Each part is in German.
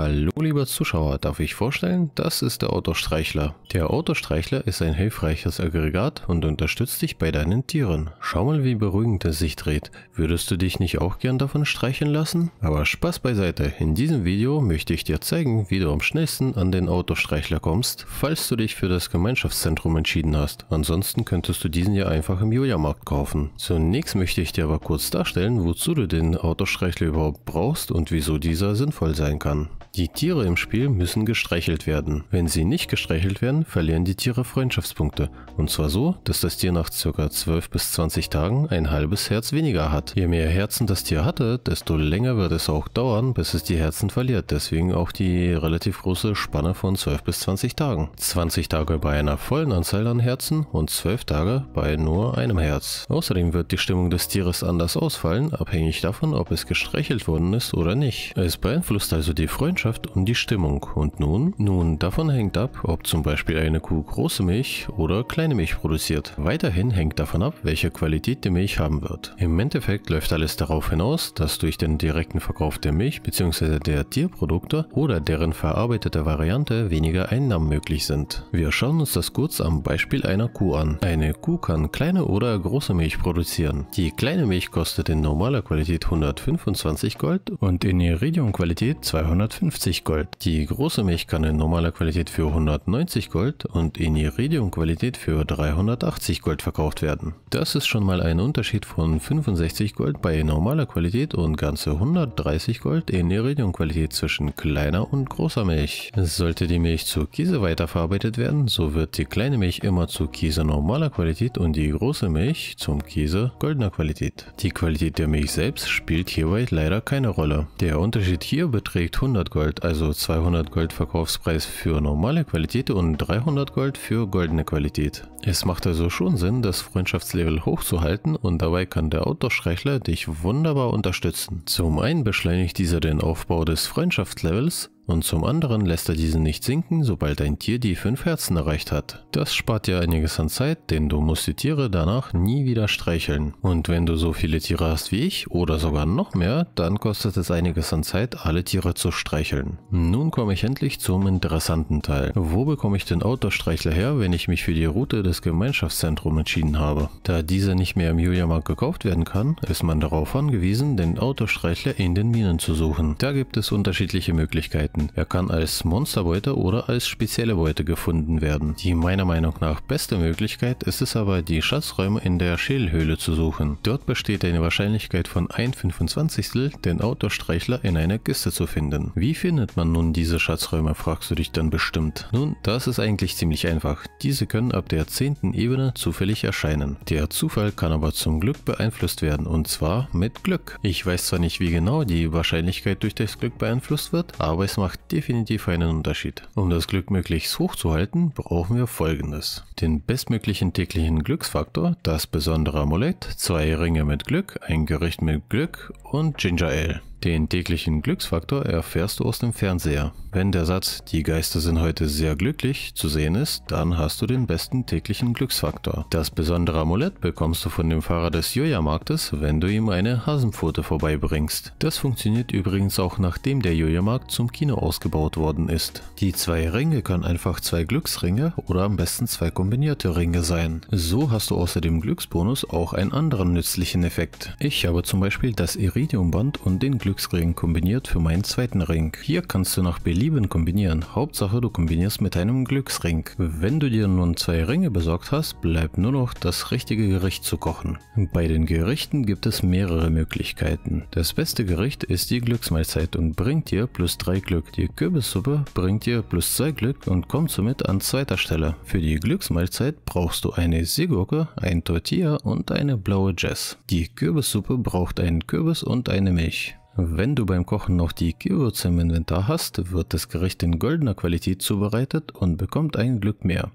Hallo lieber Zuschauer, darf ich vorstellen? Das ist der Autostreichler. Der Autostreichler ist ein hilfreiches Aggregat und unterstützt dich bei deinen Tieren. Schau mal wie beruhigend es sich dreht. Würdest du dich nicht auch gern davon streicheln lassen? Aber Spaß beiseite, in diesem Video möchte ich dir zeigen, wie du am schnellsten an den Autostreichler kommst, falls du dich für das Gemeinschaftszentrum entschieden hast. Ansonsten könntest du diesen ja einfach im Julia-Markt kaufen. Zunächst möchte ich dir aber kurz darstellen, wozu du den Autostreichler überhaupt brauchst und wieso dieser sinnvoll sein kann. Die Tiere im Spiel müssen gestreichelt werden. Wenn sie nicht gestreichelt werden, verlieren die Tiere Freundschaftspunkte. Und zwar so, dass das Tier nach ca. 12 bis 20 Tagen ein halbes Herz weniger hat. Je mehr Herzen das Tier hatte, desto länger wird es auch dauern, bis es die Herzen verliert. Deswegen auch die relativ große Spanne von 12 bis 20 Tagen. 20 Tage bei einer vollen Anzahl an Herzen und 12 Tage bei nur einem Herz. Außerdem wird die Stimmung des Tieres anders ausfallen, abhängig davon, ob es gestreichelt worden ist oder nicht. Es beeinflusst also die Freundschaft Gemeinschaft und die Stimmung. Und nun? Nun, davon hängt ab, ob zum Beispiel eine Kuh große Milch oder kleine Milch produziert. Weiterhin hängt davon ab, welche Qualität die Milch haben wird. Im Endeffekt läuft alles darauf hinaus, dass durch den direkten Verkauf der Milch bzw. der Tierprodukte oder deren verarbeitete Variante weniger Einnahmen möglich sind. Wir schauen uns das kurz am Beispiel einer Kuh an. Eine Kuh kann kleine oder große Milch produzieren. Die kleine Milch kostet in normaler Qualität 125 Gold und in Iridium-Qualität 250. 150 Gold, die große Milchkanne in normaler Qualität für 190 Gold und in Iridium Qualität für 380 Gold verkauft werden. Das ist schon mal ein Unterschied von 65 Gold bei normaler Qualität und ganze 130 Gold in Iridium Qualität zwischen kleiner und großer Milch. Sollte die Milch zu Käse weiterverarbeitet werden, so wird die kleine Milch immer zu Käse normaler Qualität und die große Milch zum Käse goldener Qualität. Die Qualität der Milch selbst spielt hierbei leider keine Rolle. Der Unterschied hier beträgt 100 Gold Gold, also 200 Gold Verkaufspreis für normale Qualität und 300 Gold für goldene Qualität. Es macht also schon Sinn, das Freundschaftslevel hochzuhalten und dabei kann der Outdoor-Schreichler dich wunderbar unterstützen. Zum einen beschleunigt dieser den Aufbau des Freundschaftslevels, und zum anderen lässt er diesen nicht sinken, sobald ein Tier die 5 Herzen erreicht hat. Das spart dir einiges an Zeit, denn du musst die Tiere danach nie wieder streicheln. Und wenn du so viele Tiere hast wie ich oder sogar noch mehr, dann kostet es einiges an Zeit, alle Tiere zu streicheln. Nun komme ich endlich zum interessanten Teil. Wo bekomme ich den Autostreichler her, wenn ich mich für die Route des Gemeinschaftszentrums entschieden habe? Da dieser nicht mehr im Julia-Markt gekauft werden kann, ist man darauf angewiesen, den Autostreichler in den Minen zu suchen. Da gibt es unterschiedliche Möglichkeiten finden. Er kann als Monsterbeute oder als spezielle Beute gefunden werden. Die meiner Meinung nach beste Möglichkeit ist es aber, die Schatzräume in der Schädelhöhle zu suchen. Dort besteht eine Wahrscheinlichkeit von 1,25, den Outdoor-Streichler in einer Kiste zu finden. Wie findet man nun diese Schatzräume, fragst du dich dann bestimmt. Nun, das ist eigentlich ziemlich einfach. Diese können ab der 10. Ebene zufällig erscheinen. Der Zufall kann aber zum Glück beeinflusst werden und zwar mit Glück. Ich weiß zwar nicht, wie genau die Wahrscheinlichkeit durch das Glück beeinflusst wird, aber es macht macht definitiv einen Unterschied. Um das Glück möglichst hoch zu halten, brauchen wir folgendes. Den bestmöglichen täglichen Glücksfaktor, das besondere Amulett, zwei Ringe mit Glück, ein Gericht mit Glück und Ginger Ale. Den täglichen Glücksfaktor erfährst du aus dem Fernseher. Wenn der Satz Die Geister sind heute sehr glücklich zu sehen ist, dann hast du den besten täglichen Glücksfaktor. Das besondere Amulett bekommst du von dem Fahrer des Joja-Marktes, wenn du ihm eine Hasenpfote vorbeibringst. Das funktioniert übrigens auch nachdem der Joja-Markt zum Kino ausgebaut worden ist. Die zwei Ringe können einfach zwei Glücksringe oder am besten zwei kombinierte Ringe sein. So hast du außer dem Glücksbonus auch einen anderen nützlichen Effekt. Ich habe zum Beispiel das Iridiumband und den Glücksbonus Glücksring kombiniert für meinen zweiten Ring. Hier kannst du nach Belieben kombinieren. Hauptsache du kombinierst mit einem Glücksring. Wenn du dir nun zwei Ringe besorgt hast, bleibt nur noch das richtige Gericht zu kochen. Bei den Gerichten gibt es mehrere Möglichkeiten. Das beste Gericht ist die Glücksmahlzeit und bringt dir plus 3 Glück. Die Kürbissuppe bringt dir plus 2 Glück und kommt somit an zweiter Stelle. Für die Glücksmahlzeit brauchst du eine Seegurke, ein Tortilla und eine blaue Jess. Die Kürbissuppe braucht einen Kürbis und eine Milch. Wenn du beim Kochen noch die Gewürze im Inventar hast, wird das Gericht in goldener Qualität zubereitet und bekommt ein Glück mehr.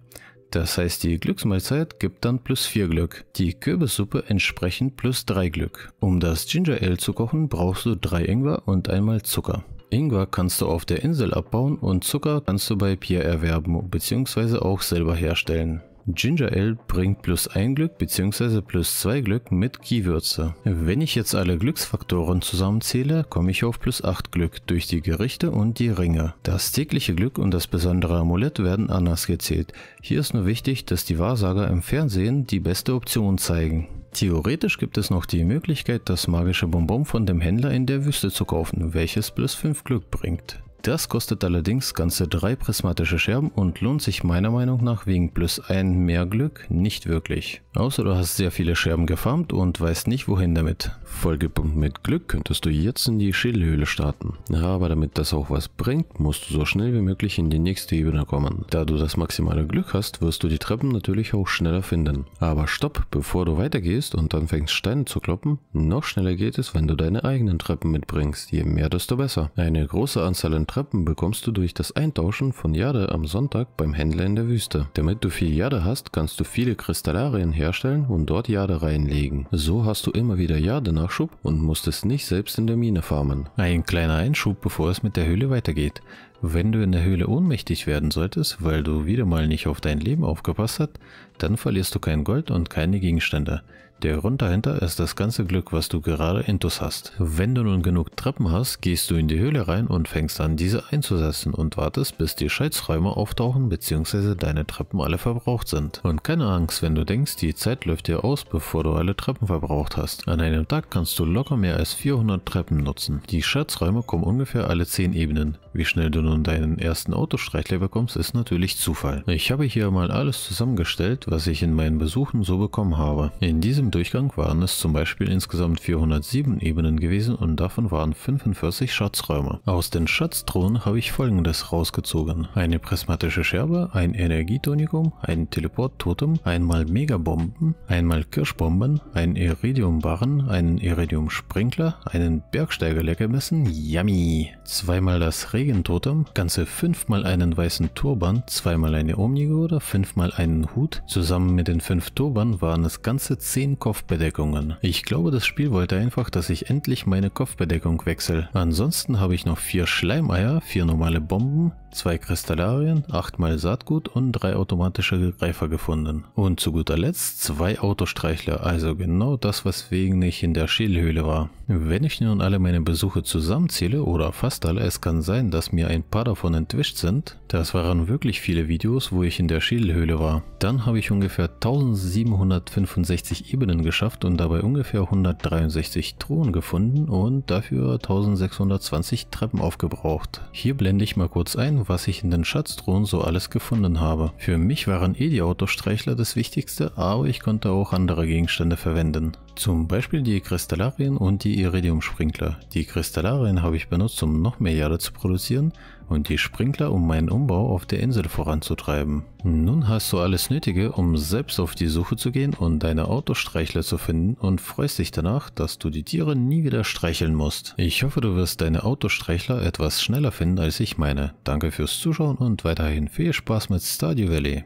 Das heißt, die Glücksmahlzeit gibt dann plus 4 Glück, die Kürbissuppe entsprechend plus 3 Glück. Um das Ginger Ale zu kochen, brauchst du 3 Ingwer und einmal Zucker. Ingwer kannst du auf der Insel abbauen und Zucker kannst du bei Pier erwerben bzw. auch selber herstellen. Ginger Ale bringt plus 1 Glück bzw. plus 2 Glück mit Keywürze. Wenn ich jetzt alle Glücksfaktoren zusammenzähle, komme ich auf plus 8 Glück durch die Gerichte und die Ringe. Das tägliche Glück und das besondere Amulett werden anders gezählt. Hier ist nur wichtig, dass die Wahrsager im Fernsehen die beste Option zeigen. Theoretisch gibt es noch die Möglichkeit, das magische Bonbon von dem Händler in der Wüste zu kaufen, welches plus 5 Glück bringt. Das kostet allerdings ganze drei prismatische Scherben und lohnt sich meiner Meinung nach wegen plus ein mehr Glück nicht wirklich. Außer du hast sehr viele Scherben gefarmt und weißt nicht wohin damit. Vollgepumpt mit Glück könntest du jetzt in die Schädelhöhle starten. Aber damit das auch was bringt, musst du so schnell wie möglich in die nächste Ebene kommen. Da du das maximale Glück hast, wirst du die Treppen natürlich auch schneller finden. Aber stopp, bevor du weitergehst und anfängst Steine zu kloppen, noch schneller geht es, wenn du deine eigenen Treppen mitbringst. Je mehr, desto besser. Eine große Anzahl an Treppen bekommst du durch das Eintauschen von Jade am Sonntag beim Händler in der Wüste. Damit du viel Jade hast, kannst du viele Kristallarien herstellen und dort Jade reinlegen. So hast du immer wieder Jade-Nachschub und musst es nicht selbst in der Mine farmen. Ein kleiner Einschub, bevor es mit der Höhle weitergeht. Wenn du in der Höhle ohnmächtig werden solltest, weil du wieder mal nicht auf dein Leben aufgepasst hast, dann verlierst du kein Gold und keine Gegenstände. Der Grund dahinter ist das ganze Glück, was du gerade intus hast. Wenn du nun genug Treppen hast, gehst du in die Höhle rein und fängst an diese einzusetzen und wartest bis die Scheißräume auftauchen bzw. deine Treppen alle verbraucht sind. Und keine Angst, wenn du denkst, die Zeit läuft dir aus, bevor du alle Treppen verbraucht hast. An einem Tag kannst du locker mehr als 400 Treppen nutzen. Die Scherzräume kommen ungefähr alle 10 Ebenen. Wie schnell du nun deinen ersten Autostreichler bekommst, ist natürlich Zufall. Ich habe hier mal alles zusammengestellt, was ich in meinen Besuchen so bekommen habe. In diesem Durchgang waren es zum Beispiel insgesamt 407 Ebenen gewesen und davon waren 45 Schatzräume. Aus den Schatztruhen habe ich folgendes rausgezogen. Eine prismatische Scherbe, ein Energietonikum, ein teleport einmal Megabomben, einmal Kirschbomben, ein Iridium-Barren, einen Iridium-Sprinkler, einen Bergsteiger-Leckermessen, yummy! Zweimal das Regentotem, ganze fünfmal einen weißen Turban, zweimal eine Omnigode, fünfmal einen Hut. Zusammen mit den fünf Turban waren es ganze zehn Kopfbedeckungen. Ich glaube, das Spiel wollte einfach, dass ich endlich meine Kopfbedeckung wechsle. Ansonsten habe ich noch vier Schleimeier, vier normale Bomben, zwei Kristallarien, achtmal Saatgut und drei automatische Greifer gefunden. Und zu guter Letzt zwei Autostreichler, also genau das, was wegen ich in der Schädelhöhle war. Wenn ich nun alle meine Besuche zusammenzähle oder fast alle, es kann sein, dass mir ein paar davon entwischt sind, das waren wirklich viele Videos, wo ich in der Schädelhöhle war. Dann habe ich ungefähr 1765 e Ebenen geschafft und dabei ungefähr 163 Truhen gefunden und dafür 1620 Treppen aufgebraucht. Hier blende ich mal kurz ein, was ich in den Schatztruhen so alles gefunden habe. Für mich waren eh die Autostreichler das Wichtigste, aber ich konnte auch andere Gegenstände verwenden. Zum Beispiel die Kristallarien und die Iridium-Sprinkler. Die Kristallarien habe ich benutzt, um noch mehr Jade zu produzieren und die Sprinkler, um meinen Umbau auf der Insel voranzutreiben. Nun hast du alles Nötige, um selbst auf die Suche zu gehen und deine Autostreichler zu finden und freust dich danach, dass du die Tiere nie wieder streicheln musst. Ich hoffe, du wirst deine Autostreichler etwas schneller finden, als ich meine. Danke fürs Zuschauen und weiterhin viel Spaß mit Stardew Valley.